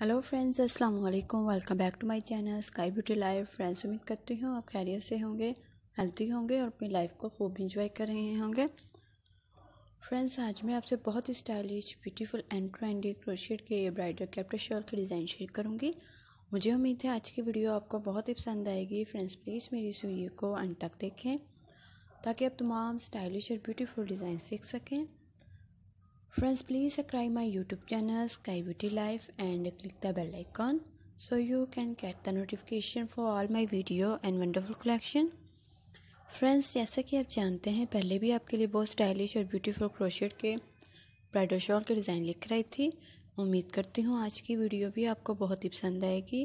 hello friends अस्सलाम वालेकुम welcome back to my channel sky beauty life friends उम्मीद करती हूँ आप खैरियत से होंगे हेल्थी होंगे और अपनी लाइफ को खूब इंजॉय कर रहे होंगे फ्रेंड्स आज मैं आपसे बहुत ही stylish beautiful and trendy crochet के ब्राइडल कैप्टर शॉल के डिज़ाइन शेयर करूँगी मुझे उम्मीद है आज की वीडियो आपको बहुत ही पसंद आएगी फ्रेंड्स प्लीज़ मेरी इस वीडियो को अंत तक देखें ताकि आप तमाम स्टाइलिश और ब्यूटीफुल डिज़ाइन सीख सकें friends please subscribe my YouTube channel sky beauty life and click the bell icon so you can get the notification for all my video and wonderful collection friends जैसा कि आप जानते हैं पहले भी आपके लिए बहुत स्टाइलिश और ब्यूटीफुल क्रोशेट के ब्राइडल शॉल के डिज़ाइन लिख रही थी उम्मीद करती हूँ आज की वीडियो भी आपको बहुत ही पसंद आएगी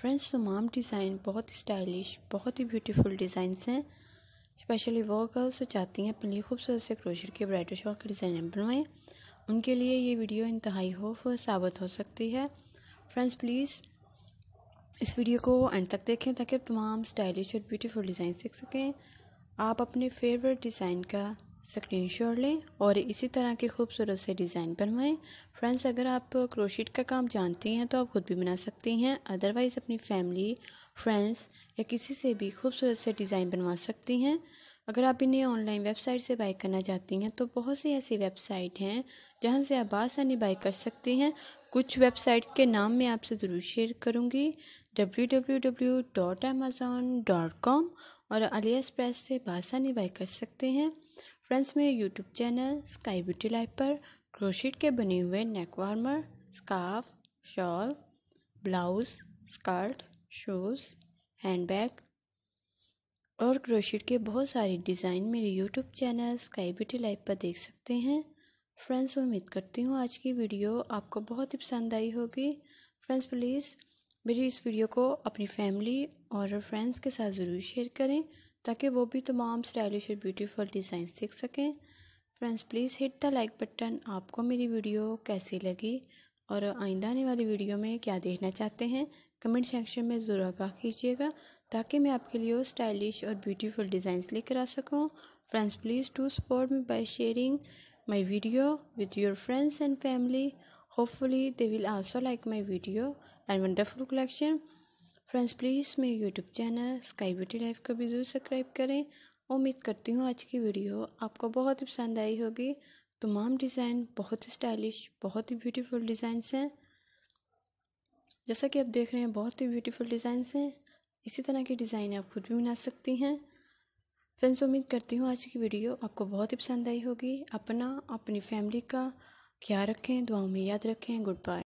फ्रेंड्स तमाम डिज़ाइन बहुत ही स्टाइलिश बहुत ही ब्यूटीफुल डिज़ाइन हैं स्पेशली वो गर्ल्स चाहती हैं अपनी खूबसूरत से क्रोशेट के ब्राइडल शॉल के डिज़ाइन बनवाएं उनके लिए ये वीडियो इंतहाई होफ साबित हो सकती है फ्रेंड्स प्लीज़ इस वीडियो को एंड तक देखें ताकि आप तमाम स्टाइलिश और ब्यूटीफुल डिज़ाइन सीख सकें आप अपने फेवरेट डिज़ाइन का शॉट लें और इसी तरह के खूबसूरत से डिज़ाइन बनवाएं फ्रेंड्स अगर आप क्रोशिट का काम जानती हैं तो आप खुद भी बना सकती हैं अदरवाइज़ अपनी फैमिली फ्रेंड्स या किसी से भी खूबसूरत से डिज़ाइन बनवा सकती हैं अगर आप इन्हें ऑनलाइन वेबसाइट से बाई करना चाहती हैं तो बहुत सी ऐसी वेबसाइट हैं जहाँ से आप बासानी बाई कर सकती हैं कुछ वेबसाइट के नाम मैं आपसे ज़रूर शेयर करूँगी W W W dot Amazon dot com और अली एक्सप्रेस से बासानी बाई कर सकते हैं फ्रेंड्स मेरे YouTube channel sky beauty life पर क्रोशीट के बने हुए neck warmer scarf shawl blouse skirt shoes hand bag और क्रोशिट के बहुत सारे डिज़ाइन मेरे YouTube channel sky beauty live पर देख सकते हैं फ्रेंड्स उम्मीद करती हूँ आज की वीडियो आपको बहुत ही पसंद आई होगी फ्रेंड्स प्लीज़ मेरी इस वीडियो को अपनी फैमिली और फ्रेंड्स के साथ ज़रूर शेयर करें ताकि वो भी तमाम स्टाइलिश और ब्यूटीफुल डिज़ाइन देख सकें friends please hit the like button आपको मेरी वीडियो कैसी लगी और आइंदा आने वाली वीडियो में क्या देखना चाहते हैं कमेंट सेक्शन में ज़रूर आगाह कीजिएगा ताकि मैं आपके लिए स्टाइलिश और ब्यूटीफुल डिज़ाइंस लेकर आ सकूँ friends please to support me by sharing my video with your friends and family hopefully they will also like my video and wonderful collection friends please मेरे YouTube channel sky beauty life को भी ज़रूर subscribe करें उम्मीद करती हूँ आज की वीडियो आपको बहुत ही पसंद आई होगी तमाम डिज़ाइन बहुत ही स्टाइलिश बहुत ही ब्यूटीफुल डिज़ाइंस हैं जैसा कि आप देख रहे हैं बहुत ही ब्यूटीफुल डिज़ाइंस हैं इसी तरह की डिज़ाइन आप खुद भी बना सकती हैं फ्रेंड्स उम्मीद करती हूँ आज की वीडियो आपको बहुत ही पसंद आई होगी अपना अपनी फैमिली का ख्याल रखें दुआओं में याद रखें गुड बाय